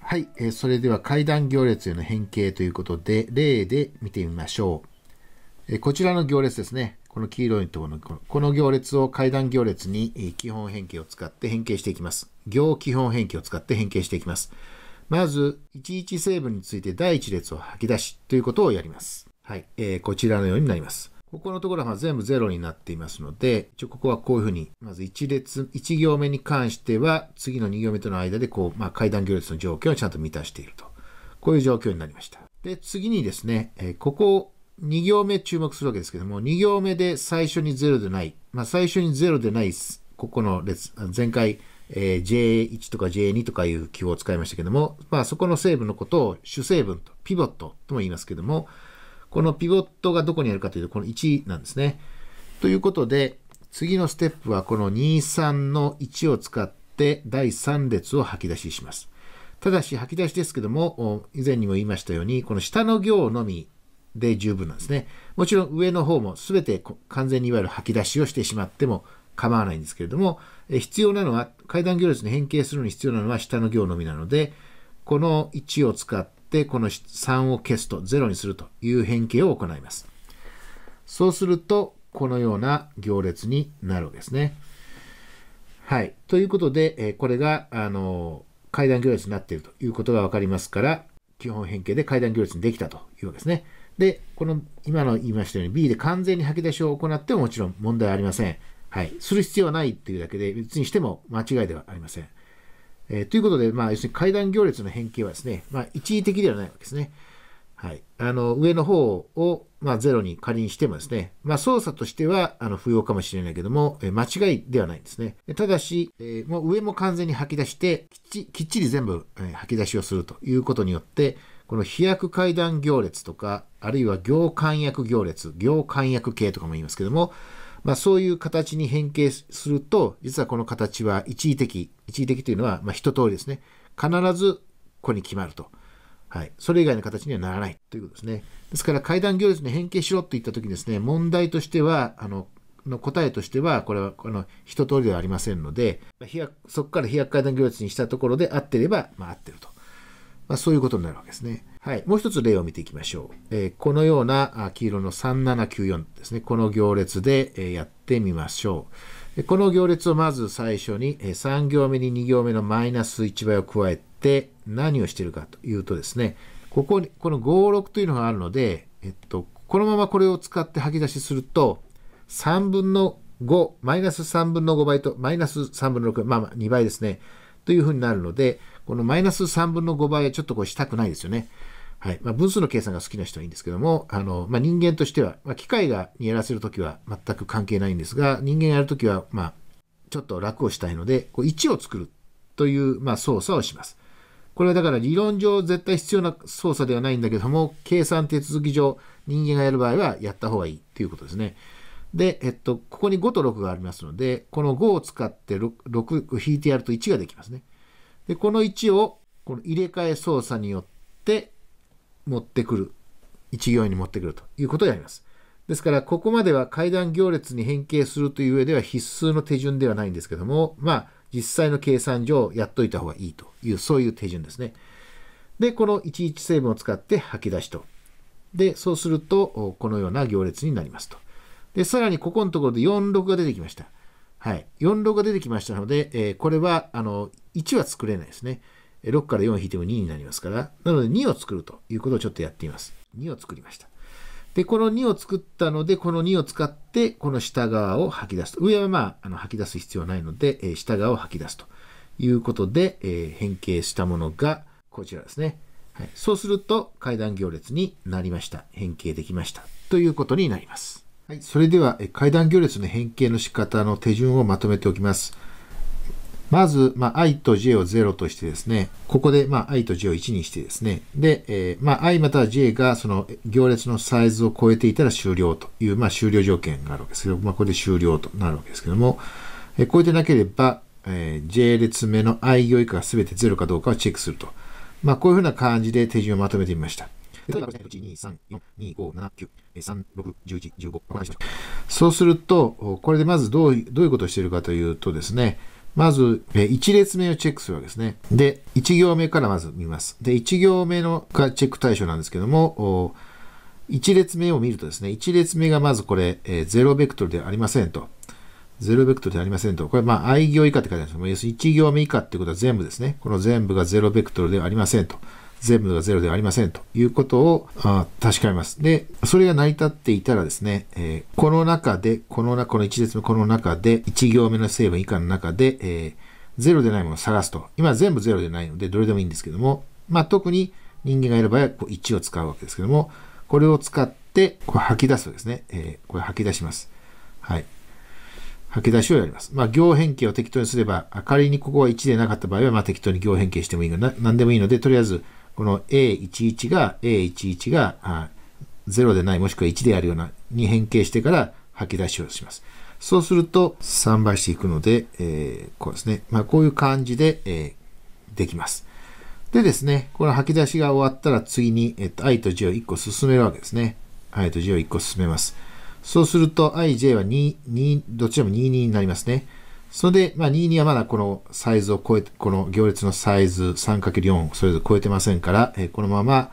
はい、えー、それでは階段行列への変形ということで、例で見てみましょう。えー、こちらの行列ですね。この黄色いところのこの、この行列を階段行列に、えー、基本変形を使って変形していきます。行基本変形を使って変形していきます。まず、11成分について第1列を吐き出しということをやります。はい、えー、こちらのようになります。ここのところは全部ゼロになっていますので、一応ここはこういうふうに、まず1列、1行目に関しては、次の2行目との間で、こう、まあ、階段行列の状況をちゃんと満たしていると。こういう状況になりました。で、次にですね、ここ2行目注目するわけですけども、2行目で最初にゼロでない、まあ、最初にゼロでない、ここの列、前回、えー、J1 とか J2 とかいう記号を使いましたけども、まあ、そこの成分のことを主成分と、ピボットとも言いますけども、このピボットがどこにあるかというと、この1なんですね。ということで、次のステップはこの23の1を使って第3列を吐き出しします。ただし吐き出しですけども、以前にも言いましたように、この下の行のみで十分なんですね。もちろん上の方も全て完全にいわゆる吐き出しをしてしまっても構わないんですけれども、必要なのは、階段行列に変形するのに必要なのは下の行のみなので、この1を使っってこの3を消すと0にするという変形を行います。そうすると、このような行列になるわけですね。はい。ということで、えこれが、あの、階段行列になっているということが分かりますから、基本変形で階段行列にできたというわけですね。で、この、今の言いましたように B で完全に吐き出しを行ってももちろん問題はありません。はい。する必要はないっていうだけで、別にしても間違いではありません。えー、ということで、まあ、要するに階段行列の変形はですね、まあ、一時的ではないわけですね。はい。あの、上の方を、まあ、ゼロに仮にしてもですね、まあ、操作としては、あの、不要かもしれないけども、え間違いではないんですね。ただし、えー、もう上も完全に吐き出して、きっちきっちり全部、え吐き出しをするということによって、この飛躍階段行列とか、あるいは行間役行列、行間役系とかも言いますけども、まあ、そういう形に変形すると、実はこの形は一時的。一時的というのは、まあ、一通りですね。必ずここに決まると。はい。それ以外の形にはならないということですね。ですから、階段行列に変形しろといったときにですね、問題としては、あの、の答えとしては、これは、この、一通りではありませんので、そこから飛躍階段行列にしたところで合ってれば、まあ、合ってると。まあ、そういうことになるわけですね。はい、もう一つ例を見ていきましょう。えー、このような黄色の3794ですね、この行列で、やってみましょう。この行列をまず最初に、3行目に2行目のマイナス1倍を加えて何をしているかというとですね、ここに、この56というのがあるので、えっと、このままこれを使って吐き出しすると、3分の5、マイナス3分の5倍と、マイナス3分の6、まあまあ2倍ですね、というふうになるので、このマイナス3分の5倍はちょっとこしたくないですよね。はい。まあ、分数の計算が好きな人はいいんですけども、あの、まあ、人間としては、まあ、機械がにやらせるときは全く関係ないんですが、人間やるときは、まあ、ちょっと楽をしたいので、こう1を作るという、まあ、操作をします。これはだから理論上絶対必要な操作ではないんだけども、計算手続き上、人間がやる場合はやった方がいいということですね。で、えっと、ここに5と6がありますので、この5を使って 6, 6引いてやると1ができますね。で、この1をこの入れ替え操作によって、持ってくる、一行に持ってくるということであります。ですから、ここまでは階段行列に変形するという上では必須の手順ではないんですけども、まあ、実際の計算上やっといた方がいいという、そういう手順ですね。で、この11成分を使って吐き出しと。で、そうすると、このような行列になりますと。で、さらにここのところで46が出てきました。はい。46が出てきましたので、えー、これは、あの、1は作れないですね。6から4引いても2になりますから、なので2を作るということをちょっとやってみます。2を作りました。で、この2を作ったので、この2を使って、この下側を吐き出すと。上はまあ、あの吐き出す必要ないので、え下側を吐き出すということで、え変形したものがこちらですね。はい、そうすると階段行列になりました。変形できました。ということになります。はい、それでは階段行列の変形の仕方の手順をまとめておきます。まず、まあ、i と j を0としてですね、ここで、まあ、i と j を1にしてですね、で、えー、まあ、i または j がその行列のサイズを超えていたら終了という、まあ、終了条件があるわけですけど、まあ、これで終了となるわけですけども、えー、超えてなければ、えー、j 列目の i 行以下が全て0かどうかをチェックすると。まあ、こういうふうな感じで手順をまとめてみました。そうすると、これでまずどうどういうことをしているかというとですね、まず、1列目をチェックするわけですね。で、1行目からまず見ます。で、1行目のがチェック対象なんですけども、1列目を見るとですね、1列目がまずこれ、えー、0ベクトルではありませんと。0ベクトルではありませんと。これ、まあ、i 行以下って書いてあるんですけども、要するに1行目以下ってことは全部ですね。この全部が0ベクトルではありませんと。全部がゼロではありませんということを確かめます。で、それが成り立っていたらですね、えー、この中で、この中、この1列のこの中で、1行目の成分以下の中で、えー、ゼロでないものを探すと。今全部ゼロでないので、どれでもいいんですけども、まあ特に人間がいる場合はこう1を使うわけですけども、これを使って、こう吐き出すとですね、えー、これ吐き出します。はい。吐き出しをやります。まあ、行変形を適当にすれば、仮にここは1でなかった場合は、まあ、適当に行変形してもいいがな、何でもいいので、とりあえず、この A11 が A11 が0でないもしくは1であるようなに変形してから吐き出しをします。そうすると3倍していくので、えー、こうですね。まあこういう感じで、えー、できます。でですね、この吐き出しが終わったら次に、えっと、i と j を1個進めるわけですね。i と j を1個進めます。そうすると ij は2、2、どちらも22になりますね。それで、まあ、22はまだこのサイズを超えて、この行列のサイズ 3×4 それぞれ超えてませんから、えー、このまま、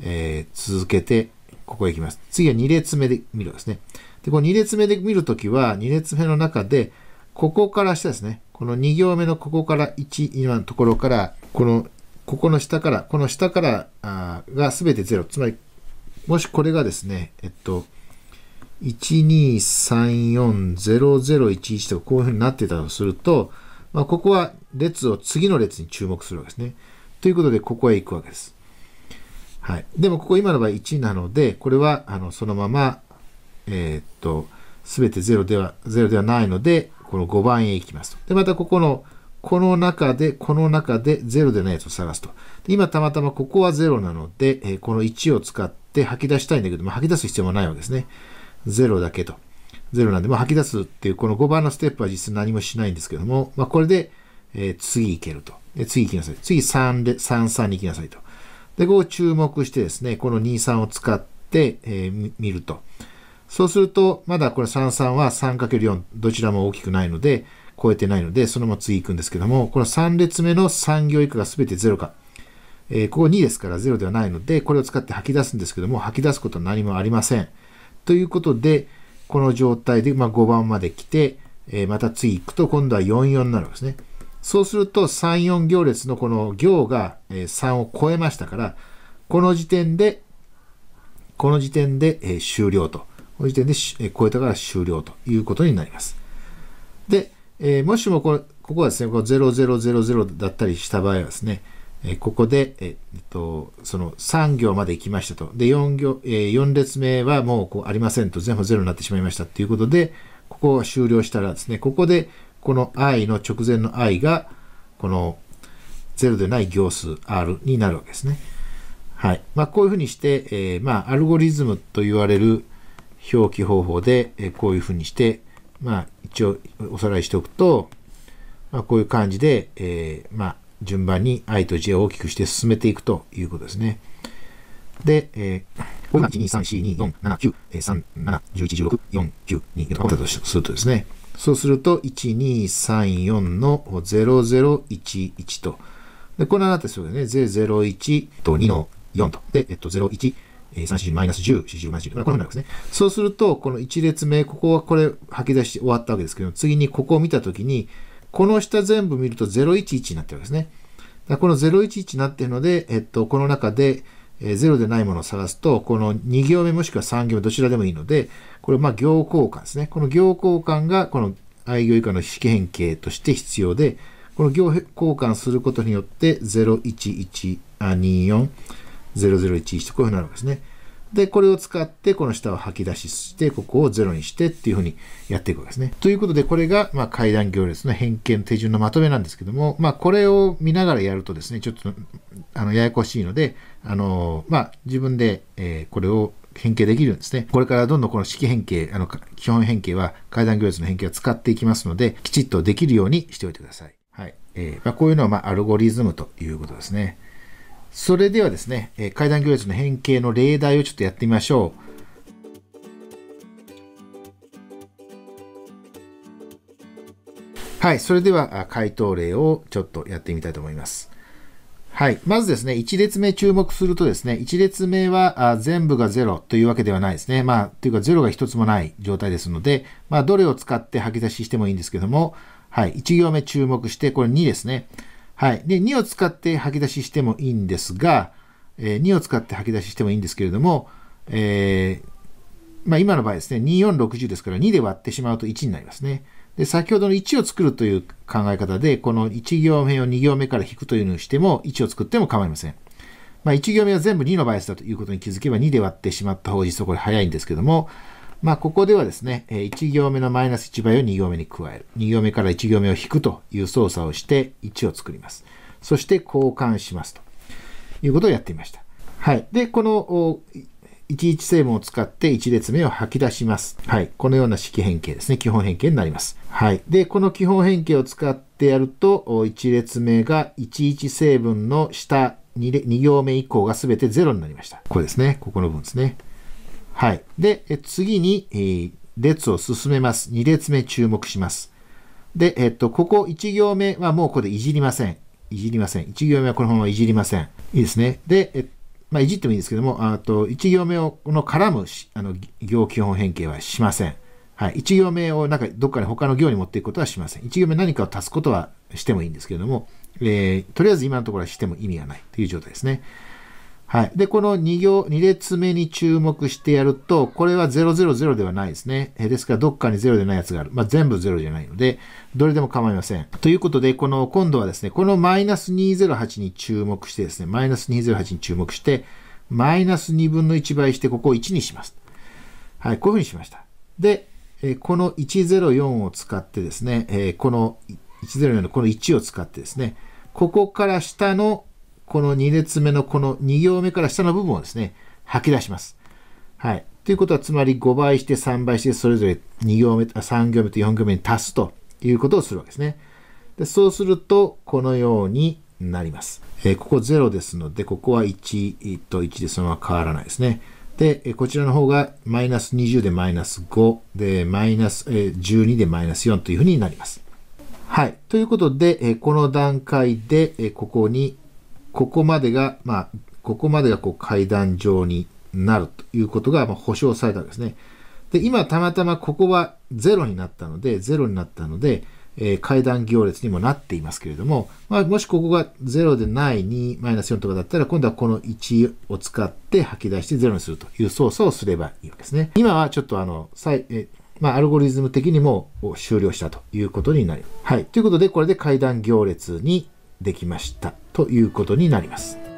えー、続けて、ここへ行きます。次は2列目で見るんですね。で、この2列目で見るときは、2列目の中で、ここから下ですね。この2行目のここから1、今のところから、この、ここの下から、この下からあが全て0。つまり、もしこれがですね、えっと、12340011とこういうふうになってたとすると、まあ、ここは列を次の列に注目するわけですね。ということで、ここへ行くわけです。はい。でも、ここ今の場合1なので、これは、あの、そのまま、えー、っと、すべて0では、ロではないので、この5番へ行きますと。で、またここの、この中で、この中で0でないやつを探すと。今たまたまここは0なので、えー、この1を使って吐き出したいんだけど、まあ、吐き出す必要もないわけですね。0だけと。0なんで、まあ、吐き出すっていう、この5番のステップは実質何もしないんですけども、まあ、これで、えー、次行けると。で次行きなさい。次3で、3、3に行きなさいと。で、ここを注目してですね、この2、3を使って、えー、見ると。そうすると、まだこれ3、3は 3×4、どちらも大きくないので、超えてないので、そのまま次行くんですけども、この3列目の3行以下が全て0か。えー、ここ2ですから0ではないので、これを使って吐き出すんですけども、吐き出すことは何もありません。ということで、この状態で、ま5番まで来て、えまた次行くと今度は44になるんですね。そうすると3、4行列のこの行が3を超えましたから、この時点で、この時点で終了と。この時点で超えたから終了ということになります。で、もしもここはですね、0000だったりした場合はですね、えここで、えっと、その3行まで行きましたと。で、4行、え4列目はもうこうありませんと、全部ゼロになってしまいましたということで、ここが終了したらですね、ここで、この i の直前の i が、この0でない行数 r になるわけですね。はい。まあ、こういうふうにして、えー、まあ、アルゴリズムと言われる表記方法で、えこういうふうにして、まあ、一応おさらいしておくと、まあ、こういう感じで、えー、まあ、順番に i と j を大きくして進めていくということですね。で、えー、これが123424793711649ととするとですね、そうすると1234の0011と、で、これはってするよね、001と2の4と、で、えっと、01、えー、3、4、マイナス10、40、マイナス10。このようになるんですね。そうすると、この1列目、ここはこれ吐き出して終わったわけですけど、次にここを見たときに、この下全部見ると011になってるんですね。だこの011になってるので、えっと、この中で、えー、0でないものを探すと、この2行目もしくは3行目どちらでもいいので、これまあ行交換ですね。この行交換がこの愛行以下の式変形として必要で、この行交換することによって011、あ、24、0011とこういうふうになるんですね。で、これを使って、この下を吐き出しして、ここを0にしてっていうふうにやっていくわけですね。ということで、これが、まあ、階段行列の変形の手順のまとめなんですけども、まあ、これを見ながらやるとですね、ちょっと、あの、ややこしいので、あの、まあ、自分で、えー、これを変形できるんですね。これからどんどんこの式変形、あの、基本変形は階段行列の変形を使っていきますので、きちっとできるようにしておいてください。はい。えー、まあ、こういうのは、まあ、アルゴリズムということですね。それではですね、えー、階段行列の変形の例題をちょっとやってみましょう。はい、それでは回答例をちょっとやってみたいと思います。はい、まずですね、1列目注目するとですね、1列目は全部が0というわけではないですね。まあ、というか0が1つもない状態ですので、まあ、どれを使って吐き出ししてもいいんですけども、はい、1行目注目して、これ2ですね。はい。で、2を使って吐き出ししてもいいんですが、えー、2を使って吐き出ししてもいいんですけれども、えー、まあ、今の場合ですね、2460ですから2で割ってしまうと1になりますね。で、先ほどの1を作るという考え方で、この1行目を2行目から引くというのにしても、1を作っても構いません。まあ、1行目は全部2の倍数だということに気づけば2で割ってしまった方が実はこれ早いんですけども、まあ、ここではですね、1行目のマイナス1倍を2行目に加える。2行目から1行目を引くという操作をして、1を作ります。そして、交換しますということをやってみました。はい。で、この、11成分を使って1列目を吐き出します。はい。このような式変形ですね。基本変形になります。はい。で、この基本変形を使ってやると、1列目が11成分の下2、2行目以降が全て0になりました。これですね。ここの分ですね。はい。で、次に、えー、列を進めます。2列目注目します。で、えっと、ここ1行目はもうここでいじりません。いじりません。1行目はこのままいじりません。いいですね。で、えまあ、いじってもいいんですけども、あと1行目を、この絡むあの行基本変形はしません。はい。1行目をなんかどっかに他の行に持っていくことはしません。1行目何かを足すことはしてもいいんですけれども、えー、とりあえず今のところはしても意味がないという状態ですね。はい。で、この2行、2列目に注目してやると、これは000ではないですね。えですから、どっかに0でないやつがある。まあ、全部0じゃないので、どれでも構いません。ということで、この、今度はですね、このマイナス208に注目してですね、マイナス208に注目して、マイナス2分の1倍して、ここを1にします。はい、こういうふうにしました。で、えこの104を使ってですね、えこの104のこの1を使ってですね、ここから下のこの2列目のこの2行目から下の部分をですね、吐き出します。はい。ということは、つまり5倍して3倍して、それぞれ2行目、3行目と4行目に足すということをするわけですね。でそうすると、このようになります。えー、ここ0ですので、ここは1と1でそのまま変わらないですね。で、こちらの方がマイナス20でマイナス5で、マイナス12でマイナス4というふうになります。はい。ということで、この段階で、ここにここまでが、まあ、ここまでがこう階段状になるということが、まあ、保証されたんですね。で、今たまたまここはゼロになったので、ゼロになったので、えー、階段行列にもなっていますけれども、まあ、もしここが0でない2、マイナス4とかだったら、今度はこの1を使って吐き出して0にするという操作をすればいいわけですね。今はちょっとあの、再、えまあ、アルゴリズム的にも終了したということになります。はい。ということで、これで階段行列にできました。ということになります。